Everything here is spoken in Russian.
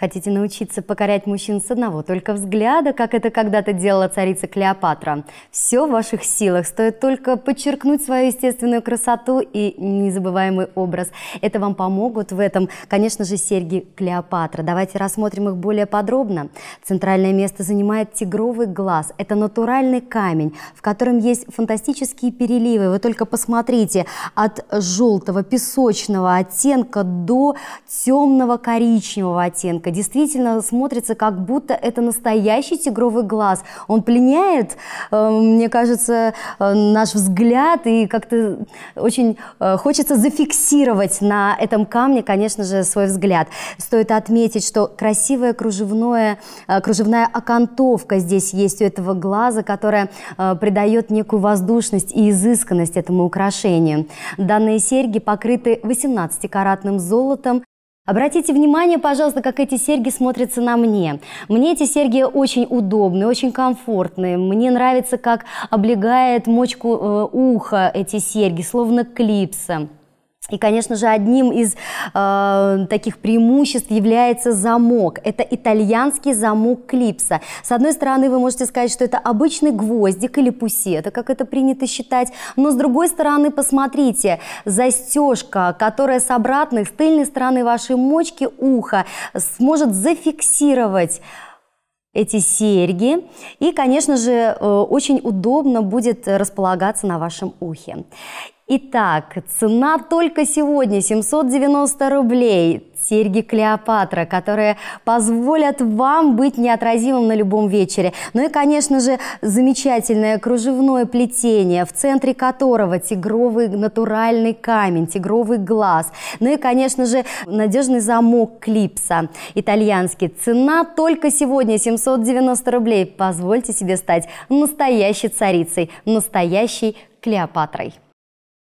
Хотите научиться покорять мужчин с одного только взгляда, как это когда-то делала царица Клеопатра? Все в ваших силах, стоит только подчеркнуть свою естественную красоту и незабываемый образ. Это вам помогут в этом, конечно же, серьги Клеопатра. Давайте рассмотрим их более подробно. Центральное место занимает тигровый глаз. Это натуральный камень, в котором есть фантастические переливы. Вы только посмотрите, от желтого песочного оттенка до темного коричневого оттенка картинка действительно смотрится, как будто это настоящий тигровый глаз. Он пленяет, э, мне кажется, э, наш взгляд, и как-то очень э, хочется зафиксировать на этом камне, конечно же, свой взгляд. Стоит отметить, что красивая кружевное, кружевная окантовка здесь есть у этого глаза, которая придает некую воздушность и изысканность этому украшению. Данные серьги покрыты 18-каратным золотом, Обратите внимание, пожалуйста, как эти серьги смотрятся на мне. Мне эти серьги очень удобные, очень комфортные. Мне нравится, как облегает мочку э, уха эти серьги, словно клипса. И, конечно же, одним из э, таких преимуществ является замок. Это итальянский замок клипса. С одной стороны, вы можете сказать, что это обычный гвоздик или пусета, как это принято считать. Но с другой стороны, посмотрите, застежка, которая с обратной, с тыльной стороны вашей мочки уха сможет зафиксировать эти серьги. И, конечно же, э, очень удобно будет располагаться на вашем ухе. Итак, цена только сегодня 790 рублей. Серьги Клеопатра, которые позволят вам быть неотразимым на любом вечере. Ну и, конечно же, замечательное кружевное плетение, в центре которого тигровый натуральный камень, тигровый глаз. Ну и, конечно же, надежный замок клипса итальянский. Цена только сегодня 790 рублей. Позвольте себе стать настоящей царицей, настоящей Клеопатрой.